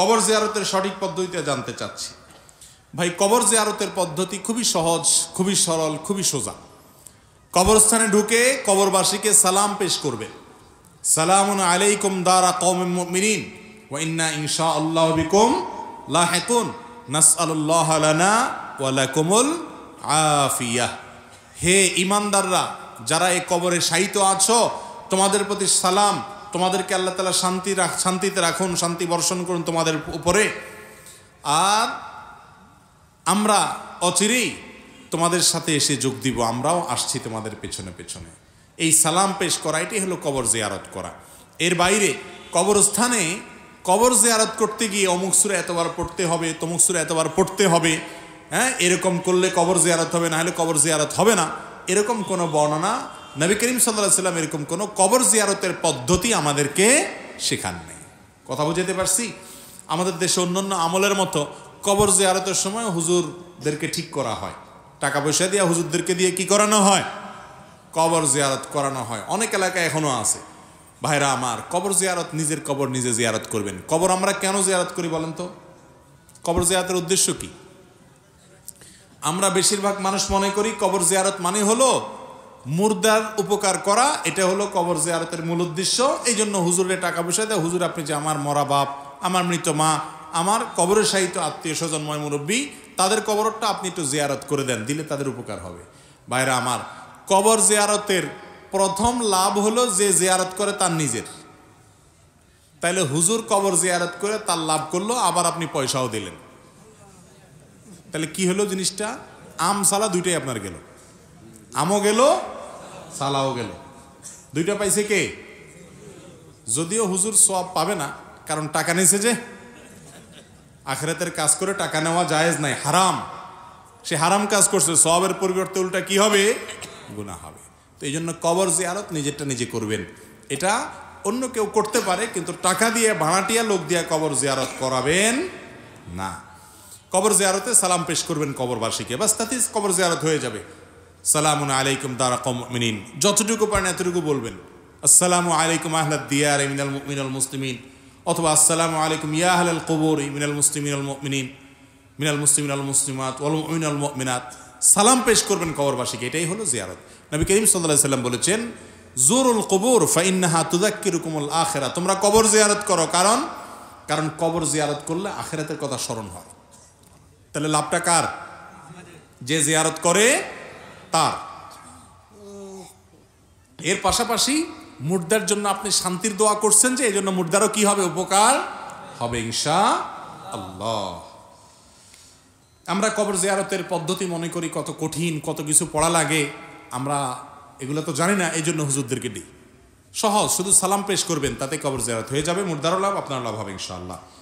কবর জিয়ারতের সঠিক পদ্ধতিতে জানতে চাচ্ছি ভাই কবর জিয়ারতের পদ্ধতি খুবই সহজ খুবই সরল খুবই সোজা কবরস্থানে ঢুকে কবরবাসীকে সালাম পেশ করবে সালাম আলাইকুম দারা কৌমিন ওয়াইন্না ইনশা আল্লাহ বিকুম লাহেকুন নাসআল্লাহ লানা ওয়ালাকুমুল আফিয়া হে ইমানদাররা যারা এই কবরে সাহিত আছো তোমাদের প্রতি সালাম তোমাদেরকে আল্লাহ তালা শান্তি রাখ শান্তিতে রাখুন শান্তি বর্ষণ করুন তোমাদের উপরে আর আমরা অচিরেই তোমাদের সাথে এসে যোগ দিব আমরাও আসছি তোমাদের পেছনে পেছনে এই সালাম পেশ করা এটি হলো কবর জিয়ারত করা এর বাইরে কবরস্থানে কবর জিয়ারত করতে গিয়ে অমুক সুরে এতবার পড়তে হবে তমুক সুরে এতবার পড়তে হবে হ্যাঁ এরকম করলে কবর জিয়ারত হবে না হলে কবর জিয়ারত হবে না এরকম কোনো বর্ণনা নবী করিম সাল্লাহ সাল্লাম এরকম কোনো কবর জিয়ারতের পদ্ধতি আমাদেরকে শেখান নেই কথা বুঝাতে পারছি আমাদের দেশে অন্যান্য আমলের মতো কবর জিয়ারতের সময় হুজুরদেরকে ঠিক করা হয় টাকা পয়সা দিয়ে হুজুরদেরকে দিয়ে কি করানো হয় কবর জিয়ারত করানো হয় অনেক এলাকায় এখনও আছে ভাইরা আমার কবর জিয়ারত নিজের কবর নিজে জিয়ারত করবেন কবর আমরা কেন জিয়ারত করি বলেন তো কবর জিয়ারতের উদ্দেশ্য কি আমরা বেশিরভাগ মানুষ মনে করি কবর জিয়ারত মানে হলো মুর্দার উপকার করা এটা হলো কবর জিয়ারতের মূল উদ্দেশ্য এই জন্য হুজুরে টাকা পয়সা দেয় হুজুর আপনি যে আমার মরা বাপ আমার মৃত মা আমার কবরের সাহিত্য আত্মীয় স্বজনময় মুরব্বী তাদের কবরটা আপনি একটু জিয়ারত করে দেন দিলে তাদের উপকার হবে বাইরে আমার কবর জিয়ারতের প্রথম লাভ হলো যে জিয়ারত করে তার নিজের তাইলে হুজুর কবর জিয়ারত করে তার লাভ করলো আবার আপনি পয়সাও দিলেন তাহলে কি হলো জিনিসটা আম সালা দুইটাই আপনার গেল আমও গেল সালাও গেল দুইটা পাইছে কে যদিও হুজুর সব পাবে না কারণ টাকা নিয়েছে যে আখেরাতের কাজ করে টাকা নেওয়া জায়েজ নাই হারাম সে হারাম কাজ করছে সবের পরিবর্তে উল্টা কি হবে গুণা হবে তো এই জন্য কবর আরত নিজেরটা নিজে করবেন এটা অন্য কেউ করতে পারে কিন্তু টাকা দিয়ে ভাড়াটিয়া লোক দিয়ে কবর জিয়ারত করাবেন না কবর জিয়ারতে সালাম পেশ করবেন কবরবাসীকে বাস তাতে কবর জিয়ারত হয়ে যাবে সালাম আলাইকুম দারা কমিন যতটুকু পারেন এতটুকু বলবেন আসসালামু আলাইকুম আহলাদ দিয়ার ইমিনাল মিনাল মুসলিমিন অথবা আসসালামু আলাইকুম ইয়া আল কবর ইমিনাল মুসলিমিন আল মিনিন মিনাল মুসলিমিন আল মুসলিমাত ওয়াল মিনাত সালাম পেশ করবেন কবরবাসীকে এটাই হলো জিয়ারত নবী করিম সাল্লাহ সাল্লাম বলেছেন জোরুল কবর ফাইন্নাহা তুদাক্কিরুকুমুল আখেরা তোমরা কবর জিয়ারত করো কারণ কারণ কবর জিয়ারত করলে আখেরাতের কথা স্মরণ হয় তাহলে লাভটা কার যে জিয়ারত করে তার এর পাশাপাশি মুর্দার জন্য আপনি শান্তির দোয়া করছেন যে এই জন্য মুর্দারও কি হবে উপকার হবে ইংসা আল্লাহ আমরা কবর জিয়ারতের পদ্ধতি মনে করি কত কঠিন কত কিছু পড়া লাগে আমরা এগুলো তো জানি না এই জন্য হুজুরদেরকে দিই সহজ শুধু সালাম পেশ করবেন তাতে কবর জিয়ারত হয়ে যাবে মুর্দারও লাভ আপনার লাভ হবে ইনশাআল্লাহ